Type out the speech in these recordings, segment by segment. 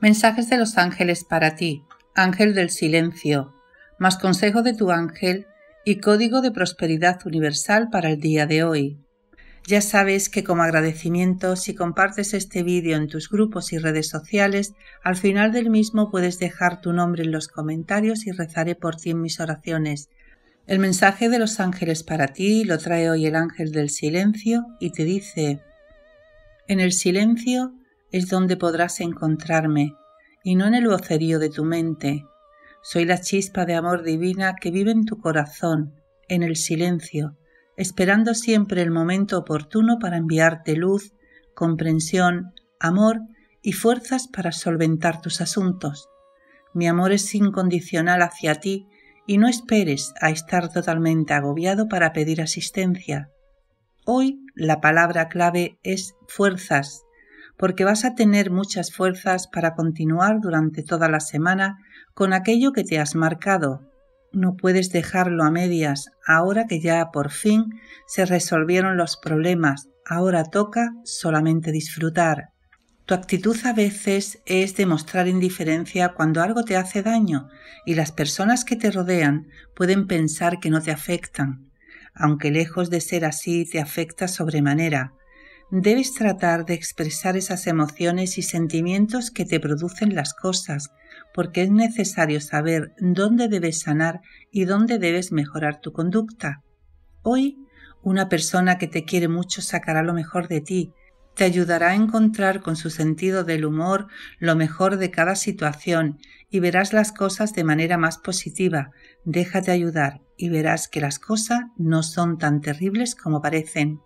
Mensajes de los ángeles para ti, ángel del silencio, más consejo de tu ángel y código de prosperidad universal para el día de hoy. Ya sabes que como agradecimiento, si compartes este vídeo en tus grupos y redes sociales, al final del mismo puedes dejar tu nombre en los comentarios y rezaré por ti en mis oraciones. El mensaje de los ángeles para ti lo trae hoy el ángel del silencio y te dice, en el silencio es donde podrás encontrarme, y no en el vocerío de tu mente. Soy la chispa de amor divina que vive en tu corazón, en el silencio, esperando siempre el momento oportuno para enviarte luz, comprensión, amor y fuerzas para solventar tus asuntos. Mi amor es incondicional hacia ti y no esperes a estar totalmente agobiado para pedir asistencia. Hoy la palabra clave es fuerzas porque vas a tener muchas fuerzas para continuar durante toda la semana con aquello que te has marcado. No puedes dejarlo a medias, ahora que ya por fin se resolvieron los problemas, ahora toca solamente disfrutar. Tu actitud a veces es demostrar indiferencia cuando algo te hace daño y las personas que te rodean pueden pensar que no te afectan, aunque lejos de ser así te afecta sobremanera, debes tratar de expresar esas emociones y sentimientos que te producen las cosas, porque es necesario saber dónde debes sanar y dónde debes mejorar tu conducta. Hoy, una persona que te quiere mucho sacará lo mejor de ti, te ayudará a encontrar con su sentido del humor lo mejor de cada situación y verás las cosas de manera más positiva. Déjate ayudar y verás que las cosas no son tan terribles como parecen.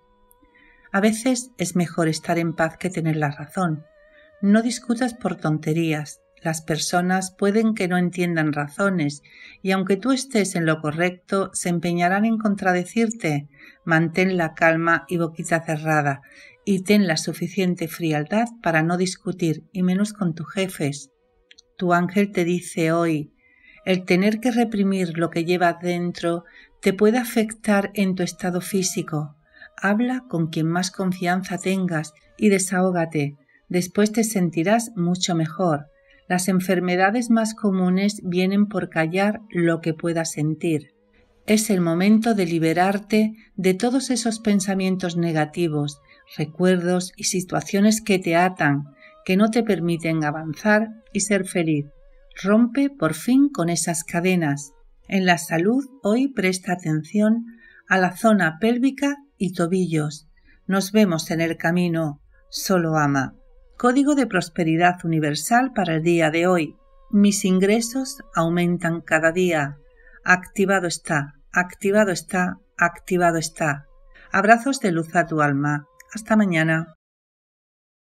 A veces es mejor estar en paz que tener la razón. No discutas por tonterías. Las personas pueden que no entiendan razones y aunque tú estés en lo correcto, se empeñarán en contradecirte. Mantén la calma y boquita cerrada y ten la suficiente frialdad para no discutir y menos con tus jefes. Tu ángel te dice hoy, el tener que reprimir lo que llevas dentro te puede afectar en tu estado físico. Habla con quien más confianza tengas y desahógate. Después te sentirás mucho mejor. Las enfermedades más comunes vienen por callar lo que puedas sentir. Es el momento de liberarte de todos esos pensamientos negativos, recuerdos y situaciones que te atan, que no te permiten avanzar y ser feliz. Rompe por fin con esas cadenas. En la salud hoy presta atención a la zona pélvica y tobillos. Nos vemos en el camino. Solo ama. Código de Prosperidad Universal para el día de hoy. Mis ingresos aumentan cada día. Activado está, activado está, activado está. Abrazos de luz a tu alma. Hasta mañana.